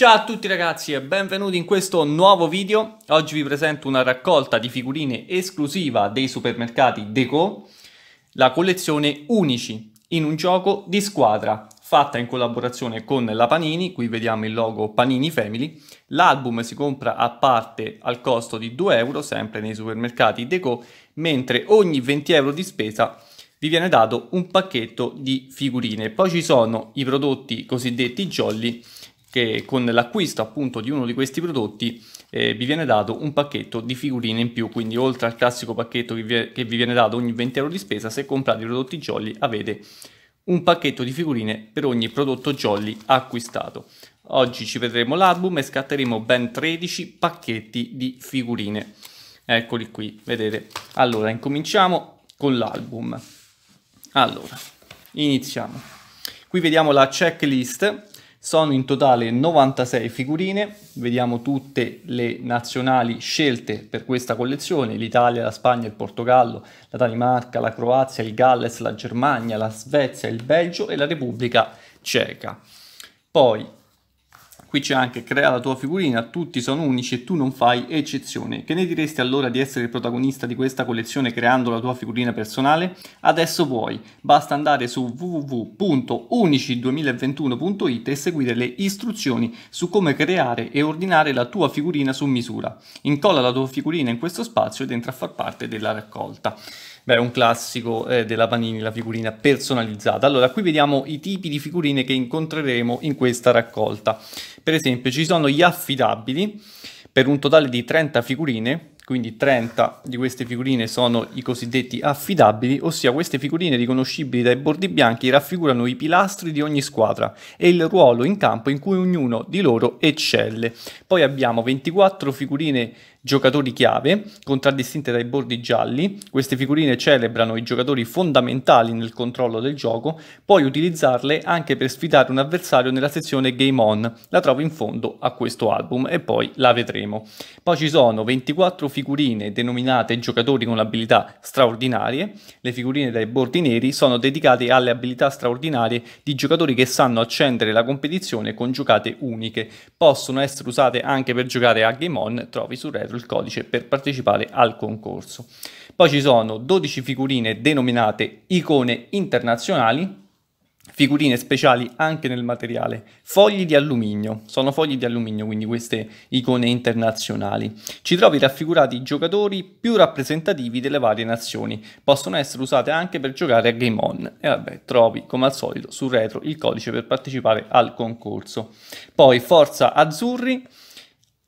Ciao a tutti ragazzi e benvenuti in questo nuovo video. Oggi vi presento una raccolta di figurine esclusiva dei supermercati Deco, la collezione Unici, in un gioco di squadra, fatta in collaborazione con la Panini, qui vediamo il logo Panini Family. L'album si compra a parte al costo di 2 euro, sempre nei supermercati Deco, mentre ogni 20 euro di spesa vi viene dato un pacchetto di figurine. Poi ci sono i prodotti cosiddetti jolly, che con l'acquisto appunto di uno di questi prodotti eh, vi viene dato un pacchetto di figurine in più, quindi oltre al classico pacchetto che vi, che vi viene dato ogni 20 euro di spesa, se comprate i prodotti Jolly avete un pacchetto di figurine per ogni prodotto Jolly acquistato. Oggi ci vedremo l'album e scatteremo ben 13 pacchetti di figurine. Eccoli qui, vedete. Allora, incominciamo con l'album. Allora, iniziamo. Qui vediamo la checklist sono in totale 96 figurine, vediamo tutte le nazionali scelte per questa collezione, l'Italia, la Spagna, il Portogallo, la Danimarca, la Croazia, il Galles, la Germania, la Svezia, il Belgio e la Repubblica Ceca. Poi Qui c'è anche crea la tua figurina, tutti sono unici e tu non fai eccezione. Che ne diresti allora di essere il protagonista di questa collezione creando la tua figurina personale? Adesso puoi, basta andare su www.unici2021.it e seguire le istruzioni su come creare e ordinare la tua figurina su misura. Incolla la tua figurina in questo spazio ed entra a far parte della raccolta. Beh, un classico eh, della Panini, la figurina personalizzata. Allora, qui vediamo i tipi di figurine che incontreremo in questa raccolta. Per esempio, ci sono gli affidabili per un totale di 30 figurine, quindi 30 di queste figurine sono i cosiddetti affidabili, ossia queste figurine riconoscibili dai bordi bianchi raffigurano i pilastri di ogni squadra e il ruolo in campo in cui ognuno di loro eccelle. Poi abbiamo 24 figurine giocatori chiave, contraddistinte dai bordi gialli. Queste figurine celebrano i giocatori fondamentali nel controllo del gioco, puoi utilizzarle anche per sfidare un avversario nella sezione Game On, la trovo in fondo a questo album e poi la vedremo. Poi ci sono 24 figurine denominate giocatori con abilità straordinarie, le figurine dai bordi neri sono dedicate alle abilità straordinarie di giocatori che sanno accendere la competizione con giocate uniche, possono essere usate anche per giocare a Game On, trovi su Retro il codice per partecipare al concorso. Poi ci sono 12 figurine denominate icone internazionali, figurine speciali anche nel materiale, fogli di alluminio, sono fogli di alluminio quindi queste icone internazionali. Ci trovi raffigurati i giocatori più rappresentativi delle varie nazioni, possono essere usate anche per giocare a Game On e vabbè trovi come al solito sul retro il codice per partecipare al concorso. Poi Forza Azzurri,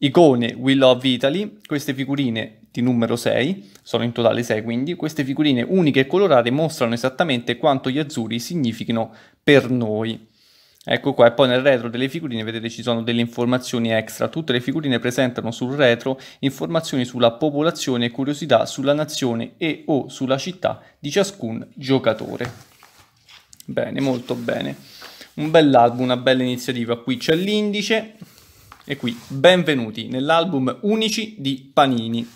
Icone We Love Italy, queste figurine di numero 6, sono in totale 6 quindi, queste figurine uniche e colorate mostrano esattamente quanto gli azzurri significhino per noi. Ecco qua, e poi nel retro delle figurine vedete ci sono delle informazioni extra, tutte le figurine presentano sul retro informazioni sulla popolazione e curiosità sulla nazione e o sulla città di ciascun giocatore. Bene, molto bene. Un bell'album, una bella iniziativa, qui c'è l'indice, e qui, benvenuti nell'album Unici di Panini.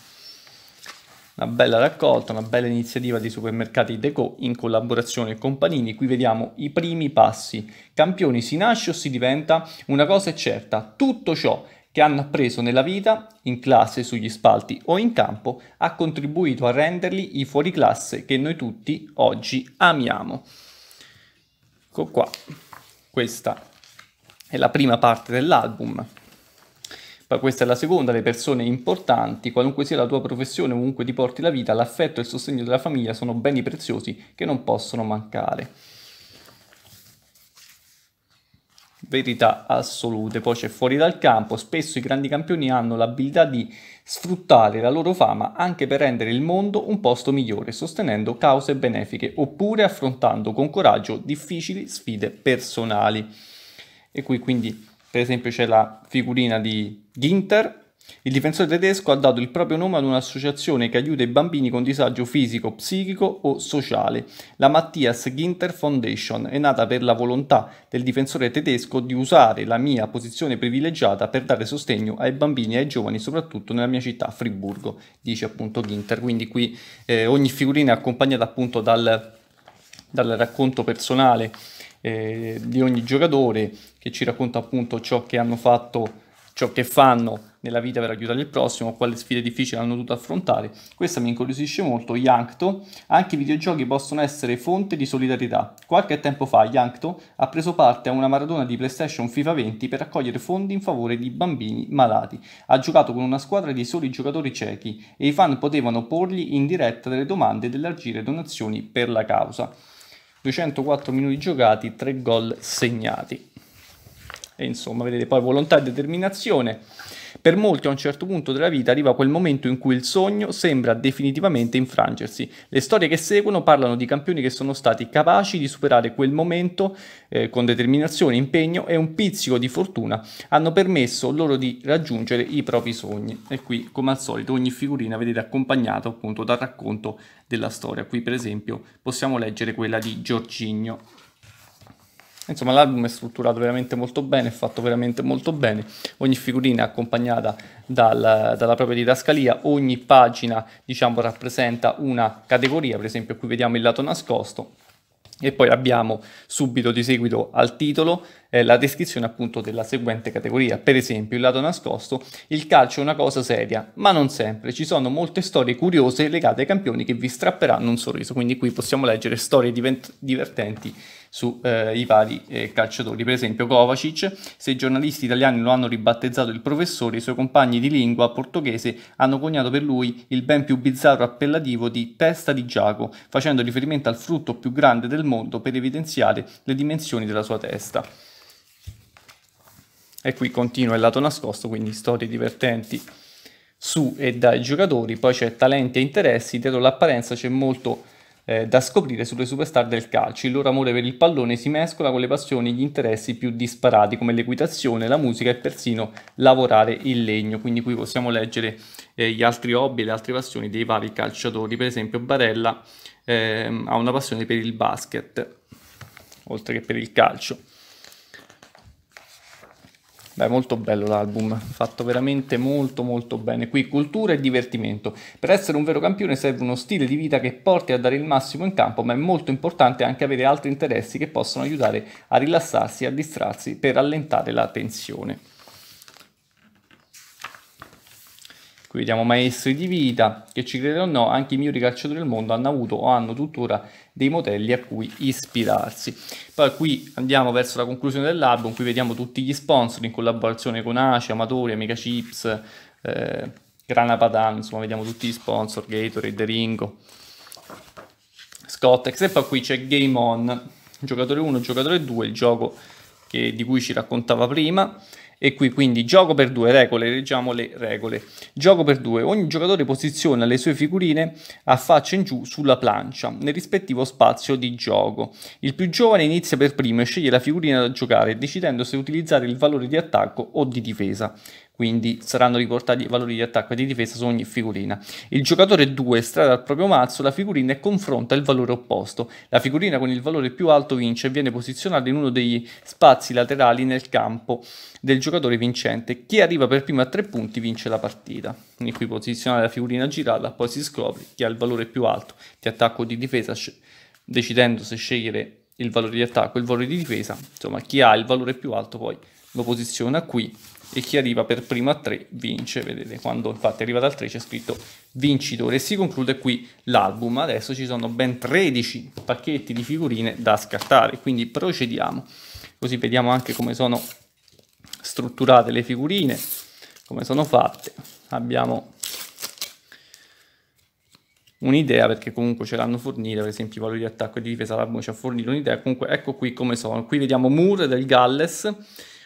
Una bella raccolta, una bella iniziativa di supermercati Deco in collaborazione con Panini. Qui vediamo i primi passi. Campioni si nasce o si diventa? Una cosa è certa, tutto ciò che hanno appreso nella vita, in classe, sugli spalti o in campo, ha contribuito a renderli i fuoriclasse che noi tutti oggi amiamo. Ecco qua, questa è la prima parte dell'album questa è la seconda, le persone importanti, qualunque sia la tua professione, ovunque ti porti la vita, l'affetto e il sostegno della famiglia sono beni preziosi che non possono mancare. Verità assolute, poi c'è fuori dal campo, spesso i grandi campioni hanno l'abilità di sfruttare la loro fama anche per rendere il mondo un posto migliore, sostenendo cause benefiche oppure affrontando con coraggio difficili sfide personali. E qui quindi per esempio c'è la figurina di Ginter. Il difensore tedesco ha dato il proprio nome ad un'associazione che aiuta i bambini con disagio fisico, psichico o sociale, la Mattias Ginter Foundation, è nata per la volontà del difensore tedesco di usare la mia posizione privilegiata per dare sostegno ai bambini e ai giovani, soprattutto nella mia città Friburgo, dice appunto Ginter. Quindi qui eh, ogni figurina è accompagnata appunto dal, dal racconto personale eh, di ogni giocatore che ci racconta appunto ciò che hanno fatto, ciò che fanno nella vita per aiutare il prossimo, quali sfide difficili hanno dovuto affrontare. Questa mi incuriosisce molto. Yankto, anche i videogiochi possono essere fonte di solidarietà. Qualche tempo fa Yankto ha preso parte a una maratona di PlayStation FIFA 20 per raccogliere fondi in favore di bambini malati. Ha giocato con una squadra di soli giocatori ciechi e i fan potevano porgli in diretta delle domande e dell'argire donazioni per la causa. 204 minuti giocati, 3 gol segnati. E insomma, vedete poi volontà e determinazione. Per molti a un certo punto della vita arriva quel momento in cui il sogno sembra definitivamente infrangersi. Le storie che seguono parlano di campioni che sono stati capaci di superare quel momento eh, con determinazione, impegno e un pizzico di fortuna hanno permesso loro di raggiungere i propri sogni. E qui, come al solito, ogni figurina vedete accompagnata appunto dal racconto della storia. Qui, per esempio, possiamo leggere quella di Giorgigno. Insomma, l'album è strutturato veramente molto bene, è fatto veramente molto bene. Ogni figurina è accompagnata dal, dalla propria didascalia, ogni pagina, diciamo, rappresenta una categoria, per esempio qui vediamo il lato nascosto e poi abbiamo subito di seguito al titolo eh, la descrizione appunto della seguente categoria. Per esempio, il lato nascosto, il calcio è una cosa seria, ma non sempre. Ci sono molte storie curiose legate ai campioni che vi strapperanno un sorriso. Quindi qui possiamo leggere storie divent- divertenti sui eh, vari eh, calciatori. Per esempio Kovacic, se i giornalisti italiani lo hanno ribattezzato il professore, i suoi compagni di lingua portoghese hanno coniato per lui il ben più bizzarro appellativo di testa di Giaco, facendo riferimento al frutto più grande del mondo per evidenziare le dimensioni della sua testa e qui continua il lato nascosto, quindi storie divertenti su e dai giocatori, poi c'è talenti e interessi, dietro l'apparenza c'è molto eh, da scoprire sulle superstar del calcio. Il loro amore per il pallone si mescola con le passioni e gli interessi più disparati come l'equitazione, la musica e persino lavorare il legno. Quindi qui possiamo leggere eh, gli altri hobby e le altre passioni dei vari calciatori. Per esempio Barella eh, ha una passione per il basket, oltre che per il calcio. Beh, molto bello l'album, fatto veramente molto molto bene. Qui cultura e divertimento. Per essere un vero campione serve uno stile di vita che porti a dare il massimo in campo, ma è molto importante anche avere altri interessi che possono aiutare a rilassarsi e a distrarsi per allentare la tensione. Qui vediamo maestri di vita, che ci credete o no, anche i migliori calciatori del mondo hanno avuto o hanno tuttora dei modelli a cui ispirarsi. Poi qui andiamo verso la conclusione dell'album, qui vediamo tutti gli sponsor in collaborazione con ACI, Amatori, Amica Chips, eh, Grana Padano, insomma vediamo tutti gli sponsor, Gatorade, Ringo, Scottex e poi qui c'è Game On, giocatore 1, giocatore 2, il gioco che, di cui ci raccontava prima e qui quindi gioco per due regole, leggiamo le regole. Gioco per due, ogni giocatore posiziona le sue figurine a faccia in giù sulla plancia, nel rispettivo spazio di gioco. Il più giovane inizia per primo e sceglie la figurina da giocare, decidendo se utilizzare il valore di attacco o di difesa quindi saranno riportati i valori di attacco e di difesa su ogni figurina. Il giocatore 2 strada al proprio mazzo la figurina e confronta il valore opposto. La figurina con il valore più alto vince e viene posizionata in uno degli spazi laterali nel campo del giocatore vincente. Chi arriva per primo a 3 punti vince la partita. Quindi qui posizionare la figurina girata, poi si scopre chi ha il valore più alto di attacco o di difesa, decidendo se scegliere il valore di attacco e il valore di difesa. Insomma, chi ha il valore più alto poi lo posiziona qui e chi arriva per primo a 3 vince, vedete quando infatti arriva dal 3 c'è scritto vincitore e si conclude qui l'album, adesso ci sono ben 13 pacchetti di figurine da scartare, quindi procediamo, così vediamo anche come sono strutturate le figurine, come sono fatte, abbiamo un'idea perché comunque ce l'hanno fornita, per esempio i valori di attacco e di difesa l'album ci ha fornito un'idea, comunque ecco qui come sono, qui vediamo Moore del Galles,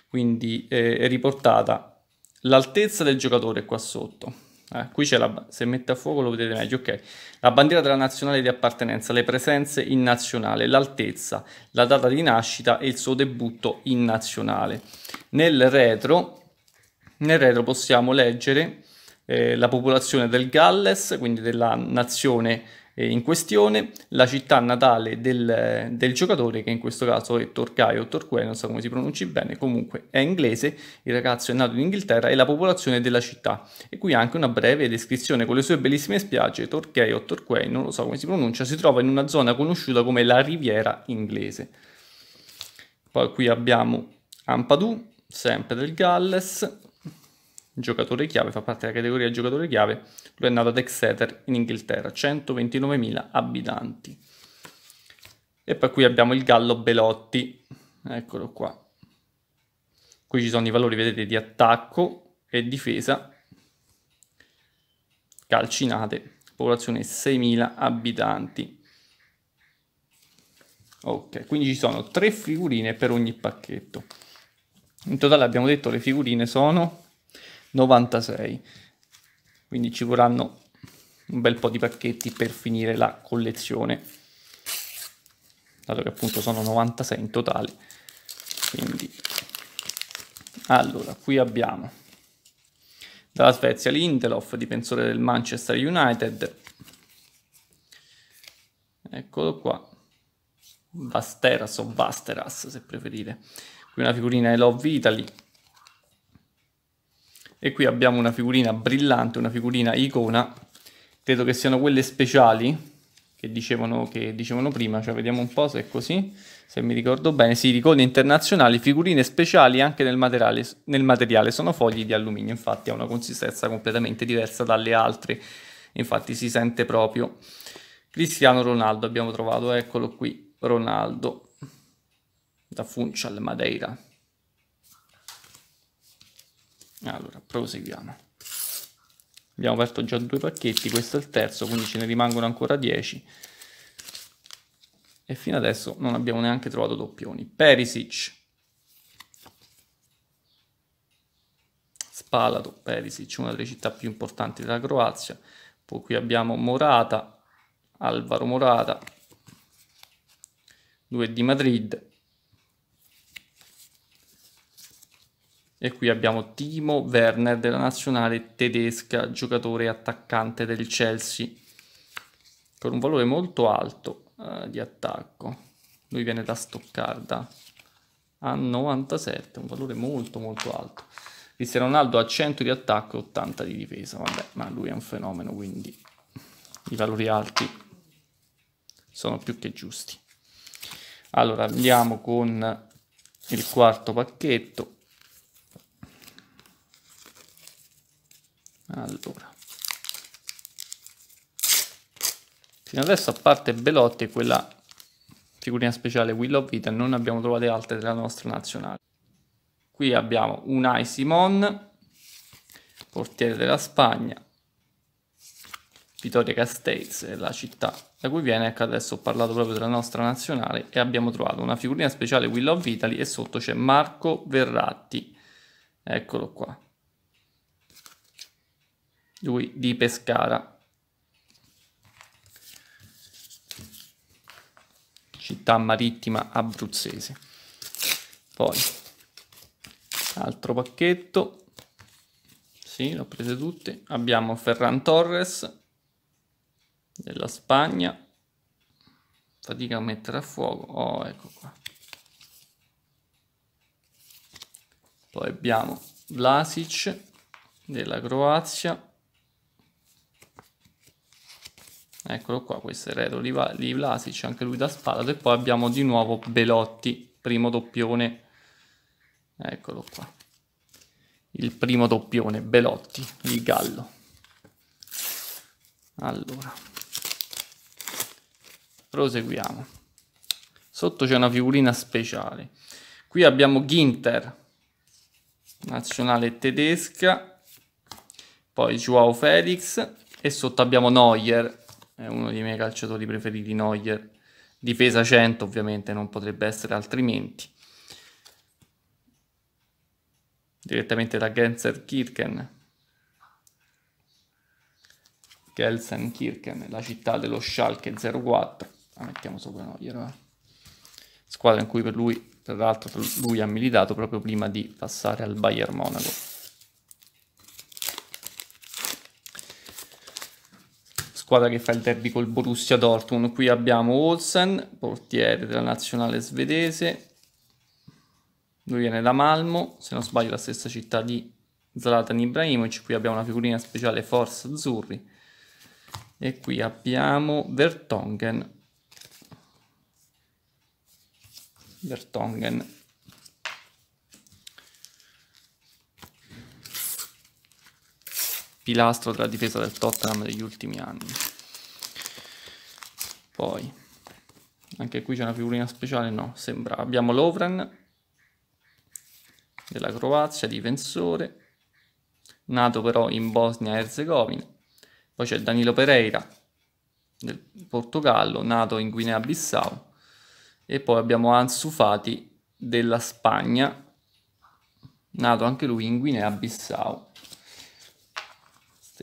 quindi eh, è riportata l'altezza del giocatore qua sotto. Eh, qui c'è la, se mette a fuoco lo vedete meglio, ok. La bandiera della nazionale di appartenenza, le presenze in nazionale, l'altezza, la data di nascita e il suo debutto in nazionale. Nel retro, nel retro possiamo leggere eh, la popolazione del Galles, quindi della nazione eh, in questione, la città natale del, del, giocatore che in questo caso è Torquay o Torquay, non so come si pronunci bene, comunque è inglese, il ragazzo è nato in Inghilterra e la popolazione della città. E qui anche una breve descrizione con le sue bellissime spiagge, Torquay o Torquay, non lo so come si pronuncia, si trova in una zona conosciuta come la Riviera inglese. Poi qui abbiamo Ampadu, sempre del Galles, giocatore chiave, fa parte della categoria giocatore chiave, lui è nato ad Exeter in Inghilterra, 129.000 abitanti. E poi qui abbiamo il Gallo Belotti, eccolo qua. Qui ci sono i valori, vedete, di attacco e difesa, calcinate, popolazione 6.000 abitanti. Ok, quindi ci sono tre figurine per ogni pacchetto. In totale abbiamo detto le figurine sono 96 quindi ci vorranno un bel po' di pacchetti per finire la collezione dato che appunto sono 96 in totale quindi allora qui abbiamo dalla Svezia Lindelof difensore del Manchester United eccolo qua Vasteras o Vasteras se preferite qui una figurina I Love Italy e qui abbiamo una figurina brillante, una figurina icona, credo che siano quelle speciali che dicevano, che dicevano prima, cioè vediamo un po' se è così, se mi ricordo bene, sì, ricordi internazionali, figurine speciali anche nel materiale, nel materiale, sono fogli di alluminio, infatti ha una consistenza completamente diversa dalle altre, infatti si sente proprio. Cristiano Ronaldo abbiamo trovato, eccolo qui, Ronaldo, da Funchal Madeira allora proseguiamo abbiamo aperto già due pacchetti questo è il terzo quindi ce ne rimangono ancora 10 e fino adesso non abbiamo neanche trovato doppioni Perisic Spalato, Perisic una delle città più importanti della Croazia poi qui abbiamo Morata Alvaro Morata due di Madrid E qui abbiamo Timo Werner della nazionale tedesca, giocatore attaccante del Chelsea, con un valore molto alto eh, di attacco. Lui viene da Stoccarda a 97, un valore molto molto alto. Cristiano Ronaldo ha 100 di attacco e 80 di difesa, vabbè, ma lui è un fenomeno, quindi i valori alti sono più che giusti. Allora andiamo con il quarto pacchetto Allora. Fino adesso, a parte Belotti e quella figurina speciale Will of Vita, non abbiamo trovate altre della nostra nazionale. Qui abbiamo un Unai Simon, portiere della Spagna, Vittoria Castells è la città da cui viene, ecco adesso ho parlato proprio della nostra nazionale e abbiamo trovato una figurina speciale Will of Italy e sotto c'è Marco Verratti, eccolo qua, lui di Pescara. Città marittima abruzzese. Poi, altro pacchetto. Sì, l'ho preso tutte. Abbiamo Ferran Torres della Spagna. Fatica a mettere a fuoco. Oh, ecco qua. Poi abbiamo Vlasic della Croazia. Eccolo qua, questo è Redo di Vlasic, anche lui da spalla. E poi abbiamo di nuovo Belotti, primo doppione. Eccolo qua. Il primo doppione, Belotti, il gallo. Allora. Proseguiamo. Sotto c'è una figurina speciale. Qui abbiamo Ginter, nazionale tedesca. Poi Joao Felix. E sotto abbiamo Neuer, è uno dei miei calciatori preferiti, Neuer. Difesa 100 ovviamente, non potrebbe essere altrimenti. Direttamente da Genser Kirken. Gelsen Kirken, la città dello Schalke 04. La mettiamo sopra Neuer. Va. Squadra in cui per lui, tra l'altro, lui ha militato proprio prima di passare al Bayern Monaco. squadra che fa il derby col Borussia Dortmund. Qui abbiamo Olsen, portiere della nazionale svedese. Lui viene da Malmo, se non sbaglio la stessa città di Zlatan Ibrahimovic. Qui abbiamo una figurina speciale Forza Azzurri. E qui abbiamo Vertongen. Vertongen pilastro della difesa del Tottenham degli ultimi anni. Poi, anche qui c'è una figurina speciale, no, sembra. Abbiamo Lovren della Croazia, difensore, nato però in Bosnia e Herzegovina. Poi c'è Danilo Pereira del Portogallo, nato in Guinea-Bissau. E poi abbiamo Ansu Fati della Spagna, nato anche lui in Guinea-Bissau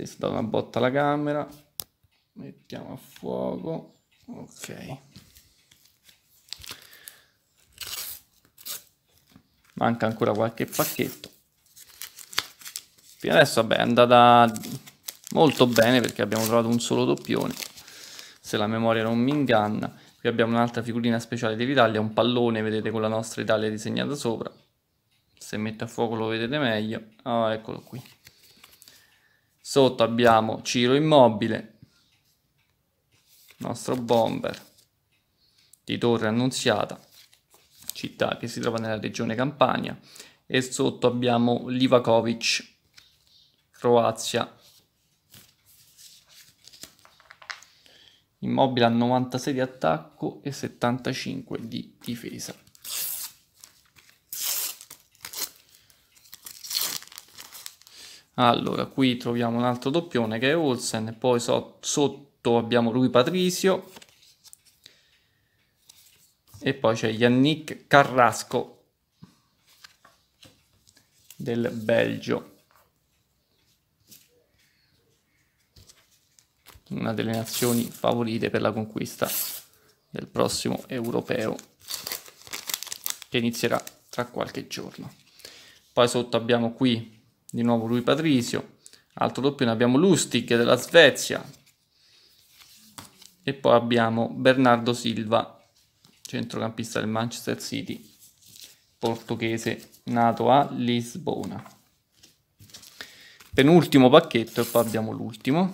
è stata una botta alla camera mettiamo a fuoco ok manca ancora qualche pacchetto fino adesso vabbè è andata molto bene perché abbiamo trovato un solo doppione se la memoria non mi inganna qui abbiamo un'altra figurina speciale dell'Italia un pallone vedete con la nostra Italia disegnata sopra se mette a fuoco lo vedete meglio ah, eccolo qui Sotto abbiamo Ciro Immobile, nostro bomber di Torre Annunziata, città che si trova nella regione Campania, e sotto abbiamo Livakovic, Croazia. Immobile a 96 di attacco e 75 di difesa. Allora, qui troviamo un altro doppione che è Olsen, poi so sotto abbiamo lui Patrizio e poi c'è Yannick Carrasco del Belgio. Una delle nazioni favorite per la conquista del prossimo europeo che inizierà tra qualche giorno. Poi sotto abbiamo qui di nuovo lui Patrizio, altro doppio ne abbiamo Lustig della Svezia e poi abbiamo Bernardo Silva, centrocampista del Manchester City, portoghese, nato a Lisbona. Penultimo pacchetto e poi abbiamo l'ultimo.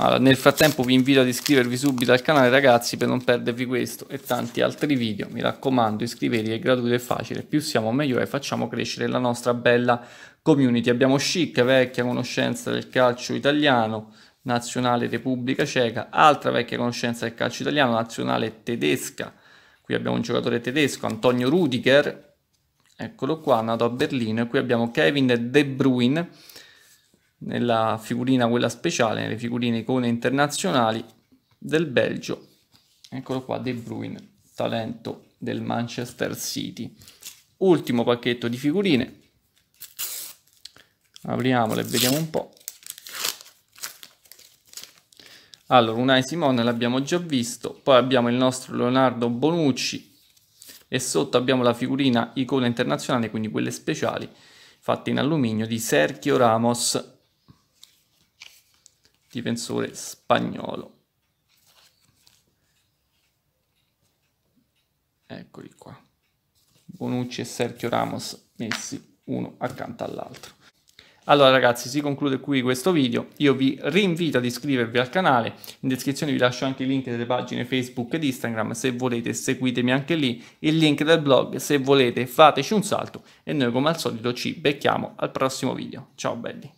Allora, nel frattempo vi invito ad iscrivervi subito al canale ragazzi per non perdervi questo e tanti altri video. Mi raccomando iscrivervi, è gratuito e facile. Più siamo meglio e facciamo crescere la nostra bella community. Abbiamo chic, vecchia conoscenza del calcio italiano, nazionale Repubblica Ceca, altra vecchia conoscenza del calcio italiano, nazionale tedesca. Qui abbiamo un giocatore tedesco, Antonio Rudiger, eccolo qua, nato a Berlino. E qui abbiamo Kevin De Bruyne nella figurina quella speciale, nelle figurine icone internazionali del Belgio. Eccolo qua, De Bruin, talento del Manchester City. Ultimo pacchetto di figurine. Apriamole e vediamo un po'. Allora, Unai Simone l'abbiamo già visto, poi abbiamo il nostro Leonardo Bonucci e sotto abbiamo la figurina icona internazionale, quindi quelle speciali, fatte in alluminio, di Sergio Ramos difensore spagnolo. Eccoli qua. Bonucci e Sergio Ramos messi uno accanto all'altro. Allora ragazzi si conclude qui questo video, io vi rinvito ad iscrivervi al canale, in descrizione vi lascio anche i link delle pagine Facebook ed Instagram, se volete seguitemi anche lì, il link del blog, se volete fateci un salto e noi come al solito ci becchiamo al prossimo video. Ciao belli!